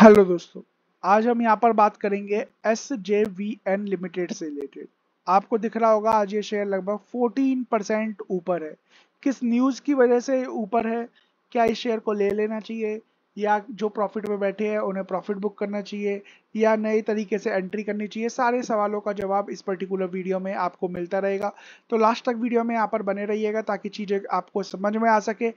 hello दोस्तों आज हम यहाँ पर बात करेंगे SJVN limited से रिलेटेड आपको दिख रहा होगा आज ये शेयर लगभग 14 परसेंट ऊपर है किस न्यूज की वजह से ऊपर है क्या इस शेयर को ले लेना चाहिए या जो प्रॉफिट में बैठे हैं उन्हें प्रॉफिट बुक करना चाहिए या नए तरीके से एंट्री करनी चाहिए सारे सवालों का जवाब इस पर्टिकुलर वीडियो में आपको मिलता रहेगा तो लास्ट तक वीडियो में यहाँ पर बने रहिएगा ताकि चीज़ें आपको समझ में आ सके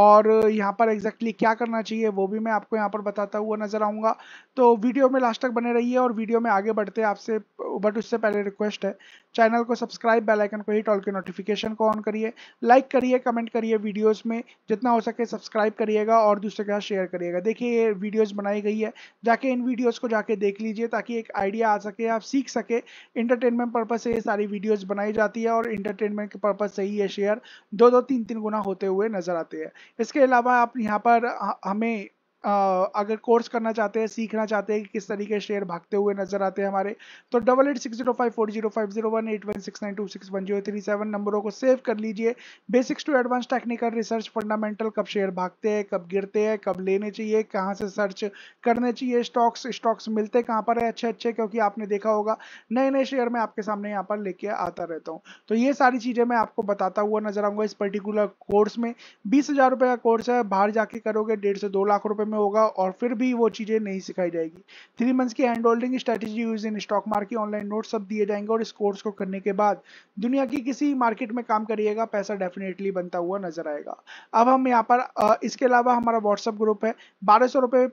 और यहाँ पर एग्जैक्टली क्या करना चाहिए वो भी मैं आपको यहाँ पर बताता हुआ नजर आऊँगा तो वीडियो में लास्ट तक बने रहिए और वीडियो में आगे बढ़ते आपसे बट उससे पहले रिक्वेस्ट है चैनल को सब्सक्राइब बेल आइकन को ही टॉल के नोटिफिकेशन को ऑन करिए लाइक करिए कमेंट करिए वीडियोस में जितना हो सके सब्सक्राइब करिएगा और दूसरे के साथ शेयर करिएगा देखिए ये वीडियोस बनाई गई है जाके इन वीडियोस को जाके देख लीजिए ताकि एक आइडिया आ सके आप सीख सके इंटरटेनमेंट पर्पज से ये सारी वीडियोज़ बनाई जाती है और इंटरटेनमेंट के पर्पज से ही ये शेयर दो दो तीन तीन गुना होते हुए नजर आते हैं इसके अलावा आप यहाँ पर हमें अगर कोर्स करना चाहते हैं सीखना चाहते हैं कि किस तरीके शेयर भागते हुए नजर आते हैं हमारे तो double eight six zero five four zero five zero one eight one six nine two six one zero three seven नंबरों को सेव कर लीजिए basics to advance technical research fundamental कब शेयर भागते हैं कब गिरते हैं कब लेने चाहिए कहाँ से सर्च करने चाहिए स्टॉक्स स्टॉक्स मिलते कहाँ पर है अच्छे अच्छे क्योंकि आपने देखा होगा नए नए शेयर मैं आपके सामने यहाँ पर लेके आता रहता हूँ तो ये सारी चीज़ें मैं आपको बताता हुआ नजर आऊँगा इस पर्टिकुलर कोर्स में बीस हज़ार रुपये का कोर्स है बाहर जाके करोगे डेढ़ से दो लाख रुपये में होगा और फिर भी वो चीज़ें नहीं सिखाई जाएगी थ्री मंथ्स की hand holding strategy use in stock market online notes सब दिए जाएंगे और इस कोर्स को करने के बाद दुनिया की किसी मार्केट में काम करिएगा पैसा डेफिनेटली बनता हुआ नजर आएगा अब हम यहाँ पर इसके अलावा हमारा व्हाट्सअप ग्रुप है बारह सौ रुपए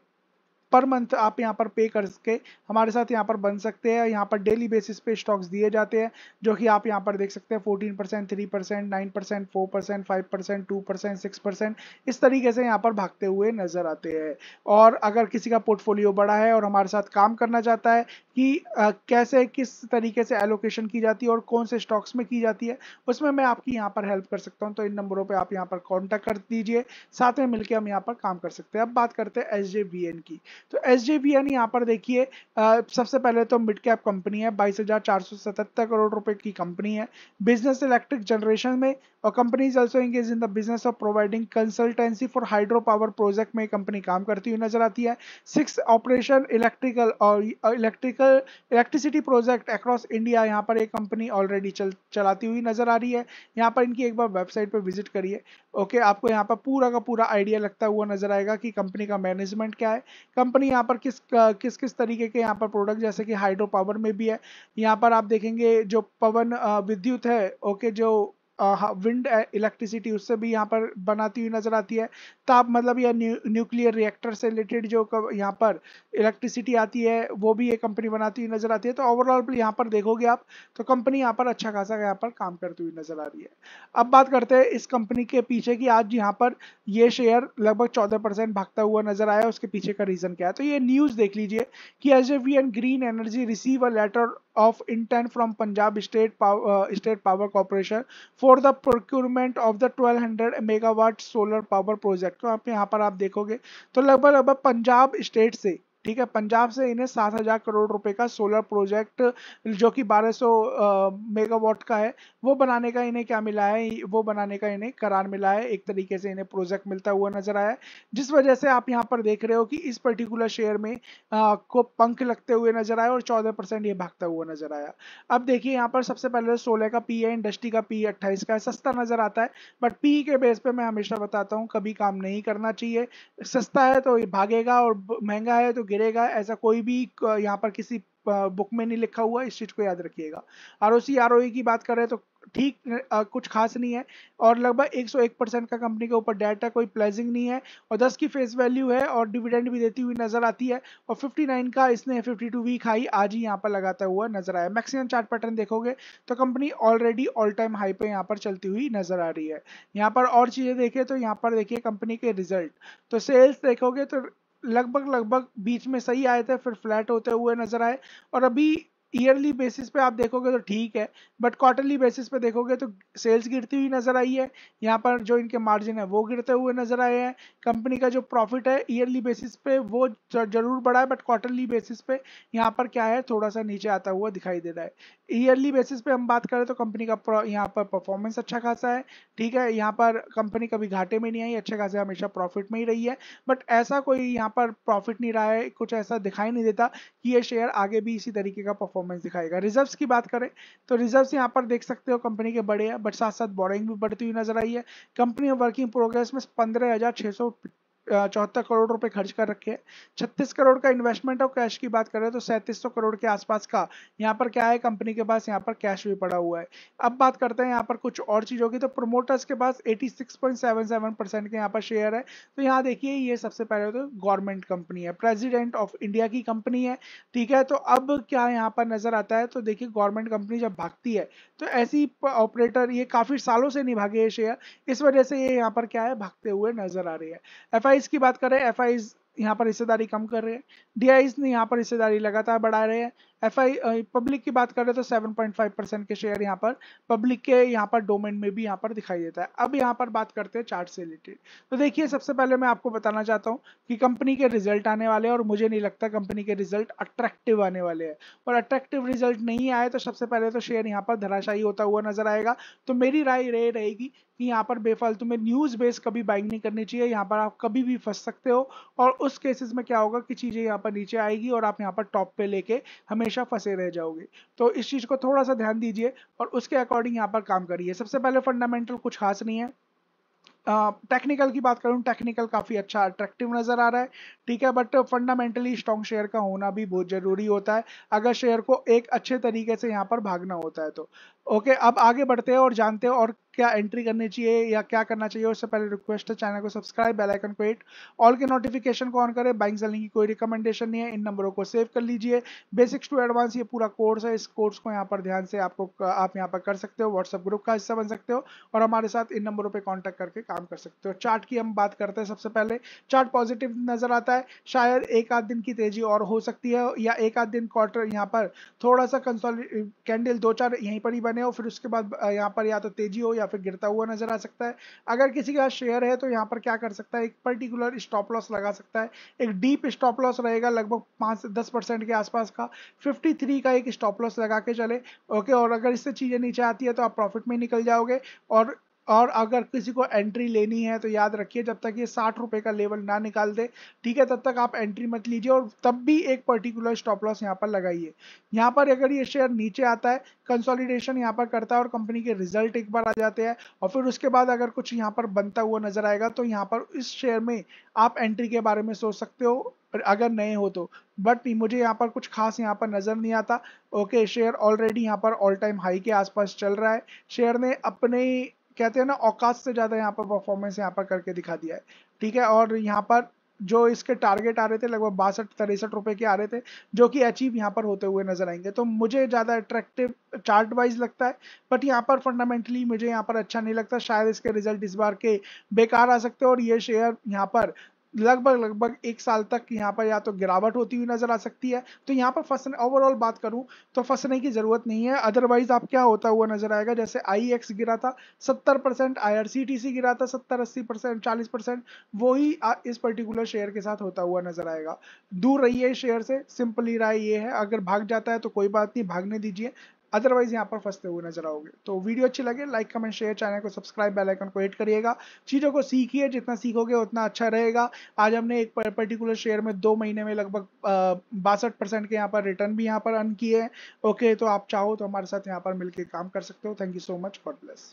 पर मंथ आप यहाँ पर पे करके हमारे साथ यहाँ पर बन सकते हैं यहाँ पर डेली बेसिस पे स्टॉक्स दिए जाते हैं जो कि आप यहाँ पर देख सकते हैं fourteen percent three percent nine percent four percent five percent two percent six percent इस तरीके से यहाँ पर भागते हुए नजर आते हैं और अगर किसी का पोर्टफोलियो बड़ा है और हमारे साथ काम करना चाहता है कि आ, कैसे किस तरीके से एलोकेशन की जाती है और कौन से स्टॉक्स में की जाती है उसमें मैं आपकी यहाँ पर हेल्प कर सकता हूँ तो इन नंबरों पर आप यहाँ पर कॉन्टैक्ट कर दीजिए साथ में मिलकर हम यहाँ पर काम कर सकते हैं अब बात करते हैं एस की तो एस जे वी एन यहाँ पर देखिए सबसे पहले तो मिड कैप कंपनी है बाईस हजार चार सौ सतहत्तर करोड़ रुपए की कंपनी है बिजनेस इलेक्ट्रिक जनरेशन में और company is also engage in the business of providing consultancy for hydro power project में कंपनी काम करती हुई नजर आती है सिक्स ऑपरेशन इलेक्ट्रिकल और electrical electricity project across India यहाँ पर एक कंपनी ऑलरेडी चल चलाती हुई नजर आ रही है यहाँ पर इनकी एक बार वेबसाइट पर विजिट करिए ओके आपको यहाँ पर पूरा का पूरा आइडिया लगता हुआ नजर आएगा कि कंपनी का मैनेजमेंट क्या है कंपनी कंपनी यहाँ पर किस किस किस तरीके के यहाँ पर प्रोडक्ट जैसे कि हाइड्रो पावर में भी है यहाँ पर आप देखेंगे जो पवन विद्युत है ओके जो विंड इलेक्ट्रिसिटी उससे भी यहाँ पर बनाती हुई नजर आती है ताप मतलब यह न्यूक्लियर रिएक्टर से रिलेटेड जो यहाँ पर इलेक्ट्रिसिटी आती है वो भी ये कंपनी बनाती हुई नजर आती है तो ओवरऑल यहाँ पर देखोगे आप तो कंपनी यहाँ पर अच्छा खासा यहाँ पर काम करती हुई नजर आ रही है अब बात करते हैं इस कंपनी के पीछे की आज यहाँ पर ये शेयर लगभग चौदह परसेंट भागता हुआ नजर आया उसके पीछे का रीजन क्या है तो ये न्यूज देख लीजिए कि वी and green energy receive a letter of intent from Punjab State Power, uh, State Power Corporation for the procurement of the 1200 megawatt solar power project तो आप यहाँ पर आप देखोगे तो लगभग लगभग पंजाब स्टेट से ठीक है पंजाब से इन्हें सात हजार करोड़ रुपए का सोलर प्रोजेक्ट जो कि 1200 मेगावाट का है वो बनाने का इन्हें क्या मिला है वो बनाने का इन्हें करार मिला है एक तरीके से इन्हें प्रोजेक्ट मिलता हुआ नजर आया जिस वजह से आप यहाँ पर देख रहे हो कि इस पर्टिकुलर शेयर में आ, को पंख लगते हुए नजर आया और चौदह परसेंट ये भागता हुआ नजर आया अब देखिए यहाँ पर सबसे पहले सोलह तो का पी है इंडस्ट्री का पी अट्ठाईस का सस्ता नजर आता है बट पी के बेस पे मैं हमेशा बताता हूँ कभी काम नहीं करना चाहिए सस्ता है तो भागेगा और महंगा है तो गिर गिरेगा ऐसा कोई भी यहाँ पर किसी बुक में नहीं लिखा हुआ इस चीज़ को याद रखिएगा R O C R O की बात कर रहे हैं तो ठीक कुछ खास नहीं है और लगभग 101 परसेंट का कंपनी के ऊपर डेट है कोई प्लेजिंग नहीं है और 10 की फेस वैल्यू है और डिविडेंड भी देती हुई नजर आती है और 59 का इसने 52 वीक हाई आज ही यहाँ पर लगाता हुआ नजर आया मैक्सिमम चार्ट पैटर्न देखोगे तो company already all time high पे यहाँ पर चलती हुई नजर आ रही है यहाँ पर और चीज़ें देखे तो यहाँ पर देखिए कंपनी के रिजल्ट तो सेल्स देखोगे तो लगभग लगभग बीच में सही आए थे फिर फ्लैट होते हुए नजर आए और अभी ईयरली बेसिस पे आप देखोगे तो ठीक है बट क्वार्टरली बेसिस पे देखोगे तो सेल्स गिरती हुई नजर आई है यहाँ पर जो इनके मार्जिन है वो गिरते हुए नजर आए हैं कंपनी का जो प्रॉफिट है ईयरली बेसिस पे वो जरूर बढ़ा है बट क्वार्टरली बेसिस पे यहाँ पर क्या है थोड़ा सा नीचे आता हुआ दिखाई दे रहा है ईयरली बेसिस पे हम बात करें तो कंपनी का यहाँ पर परफॉर्मेंस अच्छा खासा है ठीक है यहाँ पर कंपनी कभी घाटे में नहीं आई अच्छे खासे हमेशा प्रॉफिट में ही रही है बट ऐसा कोई यहाँ पर प्रॉफिट नहीं रहा है कुछ ऐसा दिखाई नहीं देता कि ये शेयर आगे भी इसी तरीके का परफॉर्म परफॉर्मेंस दिखाएगा रिजर्व्स की बात करें तो रिजर्व्स यहाँ पर देख सकते हो कंपनी के बड़े हैं बट साथ साथ बोरिंग भी बढ़ती हुई नजर आई है कंपनी वर्किंग प्रोग्रेस में पंद्रह चौहत्तर करोड़ रुपए खर्च कर रखे हैं छत्तीस करोड़ का इन्वेस्टमेंट और कैश की बात करें तो सैंतीस सौ करोड़ के आसपास का यहाँ पर क्या है कंपनी के पास यहाँ पर कैश भी पड़ा हुआ है अब बात करते हैं यहाँ पर कुछ और चीज़ों की तो प्रोमोटर्स के पास eighty six point seven seven percent के यहाँ पर शेयर है तो यहाँ देखिए ये सबसे पहले तो गवर्नमेंट कंपनी है प्रेजिडेंट ऑफ इंडिया की कंपनी है ठीक है तो अब क्या यहाँ पर नजर आता है तो देखिए गवर्नमेंट कंपनी जब भागती है तो ऐसी ऑपरेटर ये काफी सालों से नहीं भागे शेयर इस वजह से ये यहाँ पर क्या है भागते हुए नजर आ रही है एफ की बात करें एफ आई यहाँ पर हिस्सेदारी कम कर रहे हैं डीआईज ने यहाँ पर हिस्सेदारी लगातार बढ़ा रहे हैं एफ आई पब्लिक की बात कर रहे तो 7.5 परसेंट के शेयर यहाँ पर पब्लिक के यहाँ पर डोमेन में भी यहाँ पर दिखाई देता है अब यहाँ पर बात करते हैं चार्ट से रिलेटेड तो देखिए सबसे पहले मैं आपको बताना चाहता हूँ कि कंपनी के रिजल्ट आने वाले हैं और मुझे नहीं लगता कंपनी के रिजल्ट अट्रैक्टिव आने वाले हैं और अट्रैक्टिव रिजल्ट नहीं आए तो सबसे पहले तो शेयर यहाँ पर धराशायी होता हुआ नजर आएगा तो मेरी राय रहे रहेगी कि यहाँ पर बेफालतू में न्यूज़ बेस कभी बाइंग नहीं करनी चाहिए यहाँ पर आप कभी भी फंस सकते हो और उस केसेस में क्या होगा कि चीज़ें यहाँ पर पर नीचे आएगी और आप यहाँ पर टॉप पे लेके हमेशा फंसे रह जाओगे तो इस चीज़ को थोड़ा सा ध्यान दीजिए और उसके अकॉर्डिंग यहाँ पर काम करिए सबसे पहले फंडामेंटल कुछ खास नहीं है टेक्निकल uh, की बात करूँ टेक्निकल काफ़ी अच्छा अट्रैक्टिव नज़र आ रहा है ठीक है बट फंडामेंटली स्ट्रॉन्ग शेयर का होना भी बहुत ज़रूरी होता है अगर शेयर को एक अच्छे तरीके से यहाँ पर भागना होता है तो ओके okay, अब आगे बढ़ते हैं और जानते हैं और क्या एंट्री करनी चाहिए या क्या करना चाहिए उससे पहले रिक्वेस्ट है चैनल को सब्सक्राइब बेल आइकन को हिट ऑल के नोटिफिकेशन को ऑन करें बाइंग सेलिंग की कोई रिकमेंडेशन नहीं है इन नंबरों को सेव कर लीजिए बेसिक्स टू एडवांस ये पूरा कोर्स है इस कोर्स को यहाँ पर ध्यान से आपको आप यहाँ पर कर सकते हो व्हाट्सअप ग्रुप का हिस्सा बन सकते हो और हमारे साथ इन नंबरों पर कॉन्टैक्ट करके काम कर सकते हो चार्ट की हम बात करते हैं सबसे पहले चार्ट पॉजिटिव नजर आता है शायद एक आध दिन की तेजी और हो सकती है या एक आध दिन क्वार्टर यहाँ पर थोड़ा सा कैंडल दो चार यहीं पर ही बने हो फिर उसके बाद यहाँ पर या तो तेजी हो या फिर गिरता हुआ नजर आ सकता है अगर किसी का शेयर है तो यहाँ पर क्या कर सकता है एक पर्टिकुलर स्टॉप लॉस लगा सकता है एक डीप स्टॉप लॉस रहेगा लगभग पाँच से दस परसेंट के आसपास का फिफ्टी थ्री का एक स्टॉप लॉस लगा के चले ओके और अगर इससे चीज़ें नीचे आती है तो आप प्रॉफिट में निकल जाओगे और और अगर किसी को एंट्री लेनी है तो याद रखिए जब तक ये साठ रुपये का लेवल ना निकाल दे ठीक है तब तक आप एंट्री मत लीजिए और तब भी एक पर्टिकुलर स्टॉप लॉस यहाँ पर लगाइए यहाँ पर अगर ये शेयर नीचे आता है कंसोलिडेशन यहाँ पर करता है और कंपनी के रिजल्ट एक बार आ जाते हैं और फिर उसके बाद अगर कुछ यहाँ पर बनता हुआ नजर आएगा तो यहाँ पर इस शेयर में आप एंट्री के बारे में सोच सकते हो अगर नए हो तो बट मुझे यहाँ पर कुछ खास यहाँ पर नज़र नहीं आता ओके शेयर ऑलरेडी यहाँ पर ऑल टाइम हाई के आसपास चल रहा है शेयर ने अपने कहते हैं ना औकात से ज़्यादा यहाँ पर परफॉर्मेंस यहाँ पर करके दिखा दिया है ठीक है और यहाँ पर जो इसके टारगेट आ रहे थे लगभग बासठ तिरसठ रुपए के आ रहे थे जो कि अचीव यहाँ पर होते हुए नजर आएंगे तो मुझे ज़्यादा अट्रैक्टिव चार्ट वाइज लगता है बट यहाँ पर फंडामेंटली मुझे यहाँ पर अच्छा नहीं लगता शायद इसके रिजल्ट इस बार के बेकार आ सकते हैं और ये शेयर यहाँ पर लगभग लगभग एक साल तक यहाँ पर या तो गिरावट होती हुई नजर आ सकती है तो यहाँ पर फंसने ओवरऑल बात करूँ तो फंसने की जरूरत नहीं है अदरवाइज आप क्या होता हुआ नजर आएगा जैसे आई एक्स e गिरा था सत्तर percent IRCTC गिरा था सत्तर अस्सी परसेंट चालीस परसेंट वही इस पर्टिकुलर शेयर के साथ होता हुआ नजर आएगा दूर रहिए शेयर से सिंपली राय ये है अगर भाग जाता है तो कोई बात नहीं भागने दीजिए अदरवाइज यहाँ पर फंसते हुए नजर आओगे तो वीडियो अच्छी लगे लाइक कमेंट शेयर चैनल को सब्सक्राइब बेल आइकन को हिट करिएगा चीज़ों को सीखिए जितना सीखोगे उतना अच्छा रहेगा आज हमने एक पर्टिकुलर शेयर में दो महीने में लगभग बासठ परसेंट के यहाँ पर रिटर्न भी यहाँ पर अर्न किए हैं ओके तो आप चाहो तो हमारे साथ यहाँ पर मिलकर काम कर सकते हो thank you so much God bless